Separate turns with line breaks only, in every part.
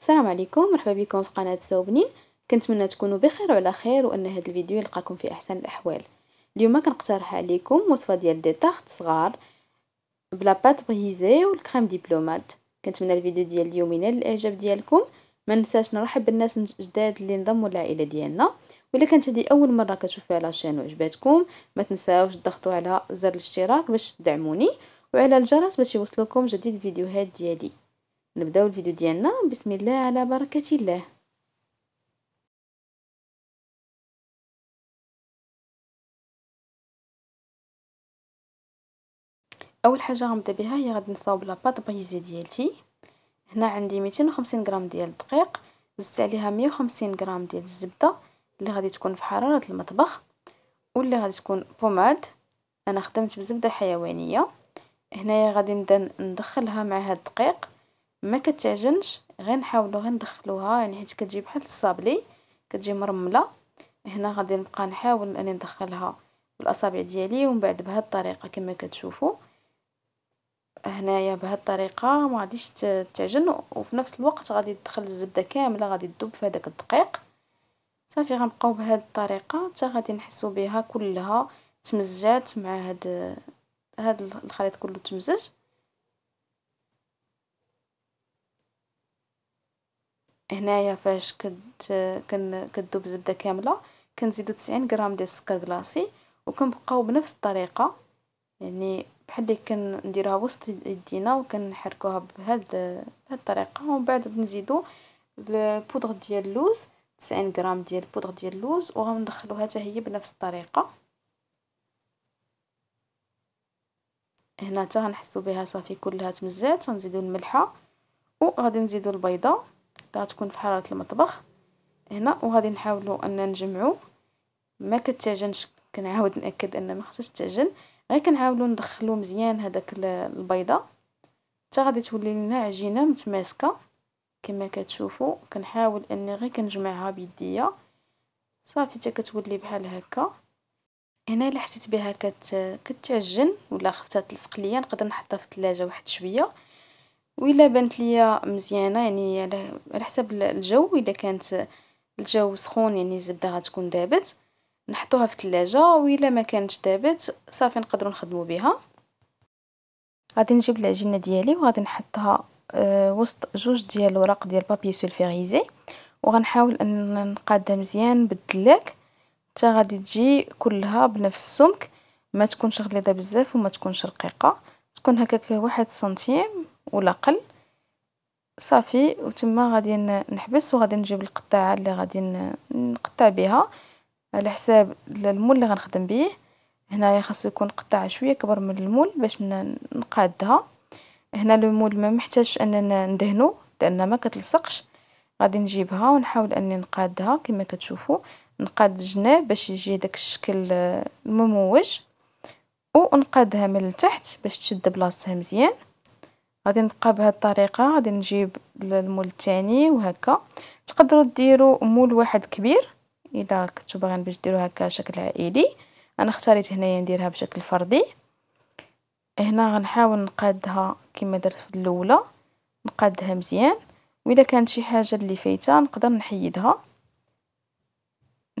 السلام عليكم مرحبا بكم في قناه ساوبنين كنتمنى تكونوا بخير وعلى خير وان هذا الفيديو يلقاكم في احسن الاحوال اليوم كنقترح عليكم وصفه ديال دي تارت صغار بلا بات بريزي والكريم ديبلومات كنتمنى الفيديو ديال اليوم ينال الاعجاب ديالكم ما ننساش نرحب بالناس الجداد اللي انضموا للعائله ديالنا ولا كانت هذه اول مره كتشوفوا على الشان وعجباتكم ما تنساوش تضغطوا على زر الاشتراك باش تدعموني وعلى الجرس باش يوصلكم جديد الفيديوهات ديالي نبداو الفيديو ديالنا بسم الله على بركه الله اول حاجه غنبدا بها هي غادي نصاوب لا بات بايزي ديالتي هنا عندي 250 غرام ديال الدقيق زدت عليها 150 غرام ديال الزبده اللي غادي تكون في حراره المطبخ واللي غادي تكون بوماد انا خدمت بزبده حيوانيه هنايا غادي نبدا ندخلها مع هاد الدقيق ما كتعجنش غنحاولو غير ندخلوها يعني حيت كتجي بحال الصابلي كتجي مرمله هنا غادي نبقى نحاول اني ندخلها بالاصابع ديالي ومن بعد بهاد الطريقه كما كتشوفوا هنايا بهاد الطريقه ما غاديش تعجن وفي نفس الوقت غادي تدخل الزبده كامله غادي تذوب في هذاك الدقيق صافي غنبقاو بهاد الطريقه حتى غادي نحسو بها كلها تمزجات مع هاد هاد الخليط كله تمزج هنايا فاش كنت كن كدوب زبده كاملة كنزيدو تسعين غرام ديال السكر كلاصي وكنبقاو بنفس الطريقة يعني بحال اللي كنديروها وسط يدينا وكنحركوها بهاد بهاد الطريقة ومن بعد بنزيدو البودرة ديال اللوز تسعين غرام ديال البودرة ديال اللوز وغندخلوها حتى هي بنفس الطريقة هنا حتى غنحسو بها صافي كلها تمزات غنزيدو الملحه وغادي نزيدو البيضه غتكون في حرارة المطبخ هنا وغادي نحاولوا ان نجمعو ما كتعجنش كنعاود ناكد ان ما خصهاش تعجن غير كنعاولوا ندخلو مزيان هذاك البيضه حتى غادي تولي لنا عجينه متماسكه كما كتشوفوا كنحاول اني غير كنجمعها بيديا صافي حتى كتولي بحال هكا هنا الا حسيت بها كتعجن ولا خفتها تلصق ليا نقدر نحطها في الثلاجه واحد شويه وإلا بانت ليا مزيانة يعني على حسب الجو إذا كانت الجو سخون يعني الزبدة غتكون دابت نحطوها في الثلاجة وإلا ما كانتش دابت صافي نقدروا نخدموا بها غادي نجيب العجينه ديالي وغادي نحطها آه، وسط جوج ديال الوراق ديال بابي سولفيغيزي وغنحاول ان نقادها مزيان بالدلاك حتى غادي تجي كلها بنفس السمك ما تكونش غليظه بزاف وما تكونش رقيقه تكون هكاك واحد سنتيم ولا قل صافي وتما غادي نحبس وغادي نجيب القطاعه اللي غادي نقطع بها على حساب المول اللي غنخدم به هنايا خاصو يكون قطاعه شويه كبر من المول باش نقادها هنا المول ما محتاجش اننا ندهنو لان ما كتلصقش غادي نجيبها ونحاول اني نقادها كما كتشوفوا نقاد الجناب باش يجي داك الشكل المموج ونقادها من التحت باش تشد بلاصتها مزيان غادي نبقى بهاد الطريقه غادي نجيب المول الثاني وهكا تقدروا ديروا مول واحد كبير الا كنتو باغيين باش ديروا هكا شكل عائلي انا اختاريت هنايا نديرها بشكل فردي هنا غنحاول نقادها كما درت في الاولى نقادها مزيان واذا كانت شي حاجه اللي فايته نقدر نحيدها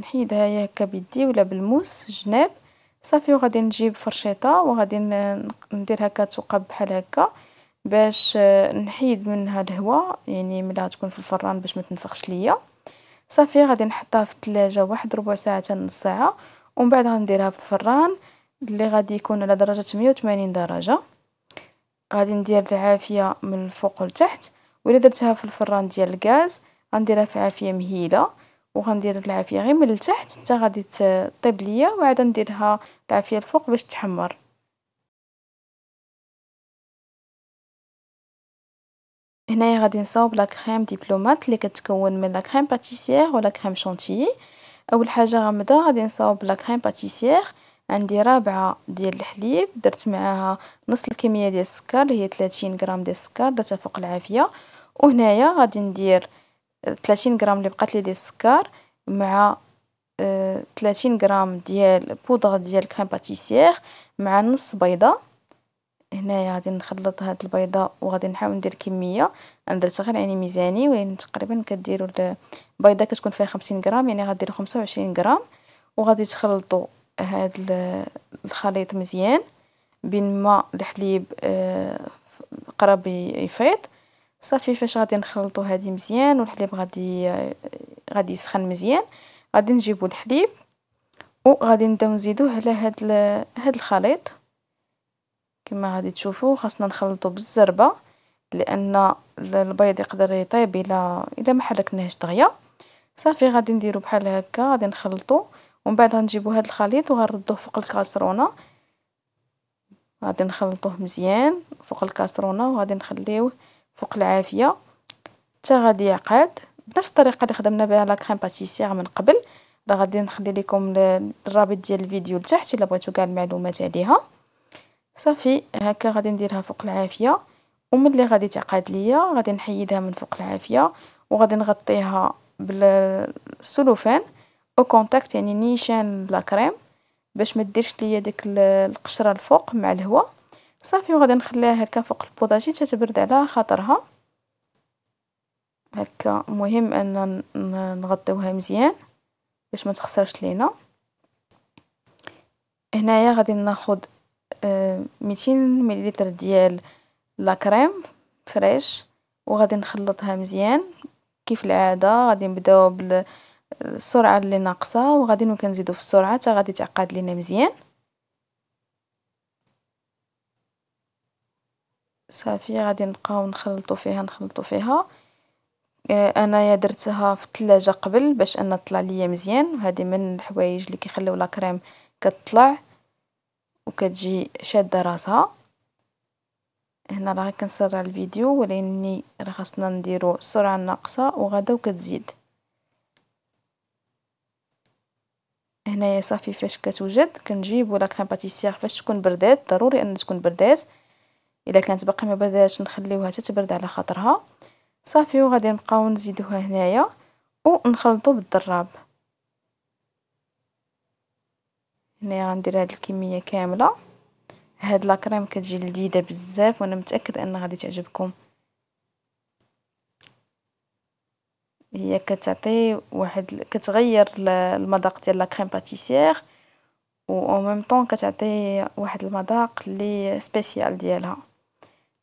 نحيدها يا هكا بيدي ولا بالموس الجناب صافي وغادي نجيب فرشيطه وغادي ندير هكا ثقب بحال هكا باش نحيد منها الهوا يعني ملي تكون في الفران باش ما تنفخش ليا صافي غادي نحطها في الثلاجه واحد ربع ساعه حتى نص ساعه ومن بعد غنديرها في الفران اللي غادي يكون على درجه 180 درجه غادي ندير العافيه من الفوق لتحت ولا درتها في الفران ديال الغاز غنديرها في عافيه مهيله وغندير العافيه غير من التحت حتى غادي تطيب ليا وعاد نديرها العافيه الفوق باش تحمر هنايا غادي نصاوب لا كريم ديبلومات اللي كتكون من لا كريم باتيسير ولا كريم شونتيي اول حاجه غنبدا غادي نصاوب لا كريم باتيسير عندي رابعه ديال الحليب درت معاها نص الكميه ديال السكر اللي هي 30 غرام ديال السكر درتها فوق العافيه وهنايا غادي ندير 30 غرام اللي بقات لي ديال السكر مع 30 آه، غرام ديال بودره ديال كريم باتيسير مع نص بيضه هنايا غادي نخلط هاد البيضه وغادي نحاول ندير كميه انا درت غير يعني ميزاني ولكن تقريبا كديروا البيضه كتكون فيها خمسين غرام يعني خمسة وعشرين غرام وغادي تخلطوا هاد الخليط مزيان بين ما الحليب آه، قرب يفيض صافي فاش غادي نخلطوا هادي مزيان والحليب غادي آه، غادي يسخن مزيان غادي نجيبوا الحليب وغادي نبداو نزيدوه على هاد هاد الخليط كما غادي تشوفوا خاصنا نخلطوا بالزربه لان البيض يقدر يطيب الا الا ما حركناهش دغيا صافي غادي نديرو بحال هكا غادي نخلطو ومن بعد غنجيبو هاد الخليط وغنردوه فوق الكاسرونه غادي نخلطوه مزيان فوق الكاسرونه وغادي نخليوه فوق العافيه حتى غادي يعقد بنفس الطريقه اللي خدمنا بها لا كريم باتيسير من قبل راه غادي نخلي لكم الرابط ديال الفيديو لتحت الا بغيتو كاع المعلومات عليها صافي هكا غادي نديرها فوق العافيه وملي غادي تعقد ليا غادي نحيدها من فوق العافيه وغادي نغطيها بالسلوفان او كونتاكت يعني نيشان لا كريم باش ما ديرش ليا ديك القشره الفوق مع الهواء صافي وغادي نخليها هكا فوق البوطاجي حتى تبرد على خاطرها هكا مهم ان نغطيوها مزيان باش ما تخسرش لينا هنايا غادي ناخذ ميتين مليلتر ديال لاكريم فريش وغادي نخلطها مزيان كيف العاده غادي نبداو بالسرعه اللي ناقصه وغادي نزيدو في السرعه حتى غادي تعقد لينا مزيان صافي غادي نبقاو نخلطو فيها نخلطو فيها آه، انايا درتها في الثلاجه قبل باش ان طلع ليا مزيان وهذه من الحوايج اللي كيخليو لا كريم وكتجي شاده راسها هنا راه كنسرع الفيديو ولاني راه خاصنا نديرو السرعه الناقصه وغدا وكتزيد هنايا صافي فاش كتوجد كنجيب ولا كريم باتيسير فاش تكون بردات ضروري ان تكون بردات الا كانت باقي ما بداتش نخليوها حتى تبرد على خاطرها صافي وغادي نبقاو نزيدوها هنايا ونخلطو بالدراب هنايا غندير هاد الكميه كامله هاد لاكريم كتجي لذيذه بزاف وانا متاكده ان غادي تعجبكم هي كتعطي واحد كتغير المذاق ديال لاكريم باتيسيغ باتيسير و او ميم طون كتعطي واحد المذاق لي سبيسيال ديالها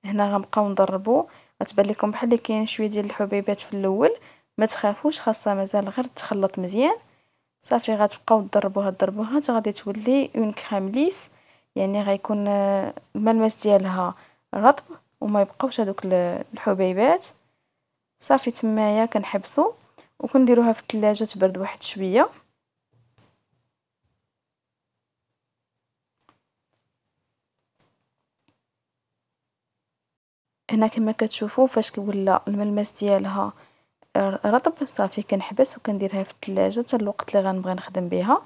هنا غنبقاو نضربو غتبان لكم بحال اللي كاين شويه ديال الحبيبات في الاول ما تخافوش خاصها مازال غير تخلط مزيان صافي غتبقاو ضربوها ضربوها حتى غادي تولي اون كريم ليس يعني غيكون آه، الملمس ديالها رطب وما يبقاوش هذوك الحبيبات صافي تمايا كنحبسو وكنديروها في الثلاجه تبرد واحد شويه هنا كما كتشوفوا فاش كيولى الملمس ديالها رطب صافي كنحبس وكنديرها في الثلاجه حتى الوقت اللي غنبغي نخدم بها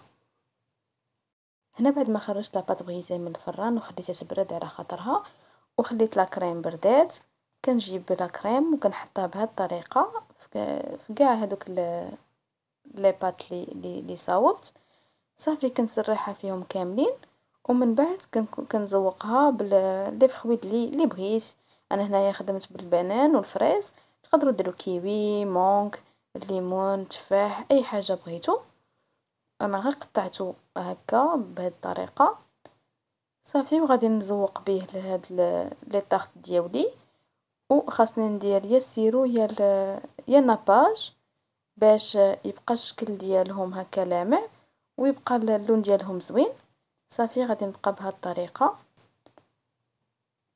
هنا بعد ما خرجت لاباط بغيزي من الفران وخليتها تبرد على خاطرها وخليت لا كريم بردات كنجيب لا كريم وكنحطها بهذه الطريقه في كاع هذوك لي بات لي لي صاوبت صافي كنسرحها فيهم كاملين ومن بعد كنزوقها باللي فخويد لي لي بغيت انا هنايا خدمت بالبنان والفريز تقدرو ديرو كيوي مونغ ليمون تفاح اي حاجه بغيتو انا غير قطعته هكا بهاد الطريقه صافي وغادي نزوق به لهاد لي طارت ديالي وخاصني ندير يا السيرو يا يا الناباج باش يبقى الشكل ديالهم هكا لامع ويبقى اللون ديالهم زوين صافي غادي نبقى بهاد الطريقه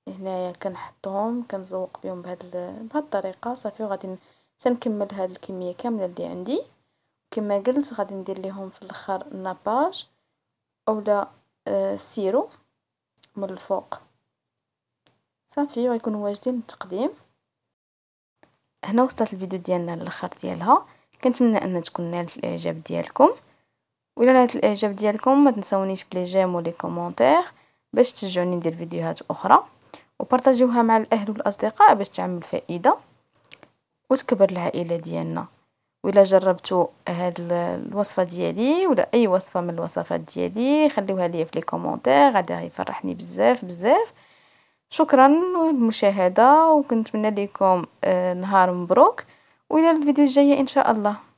هنايا كنحطهم كنزوق بهم بهاد بهاد الطريقه صافي وغادي تنكمل هاد الكميه كامله اللي عندي كما قلت غادي ندير ليهم في الاخر الناباج اولا السيرو آه، من الفوق صافي غيكونوا واجدين للتقديم هنا وصلت الفيديو ديالنا للاخر ديالها كنتمنى ان تكون نالت الاعجاب ديالكم ولا نالت الاعجاب ديالكم ما تنساونيش بلي جيم ولي كومونتير باش تشجعوني ندير فيديوهات اخرى وبارطاجيوها مع الاهل والاصدقاء باش تعمل فائده وتكبر العائله ديالنا وإلا جربتوا هاد الوصفه ديالي ولا اي وصفه من الوصفات ديالي خليوها ليا في لي كومونتير غادي يفرحني بزاف بزاف شكرا للمشاهده وكنتمنى لكم آه، نهار مبروك والى الفيديو الجاي ان شاء الله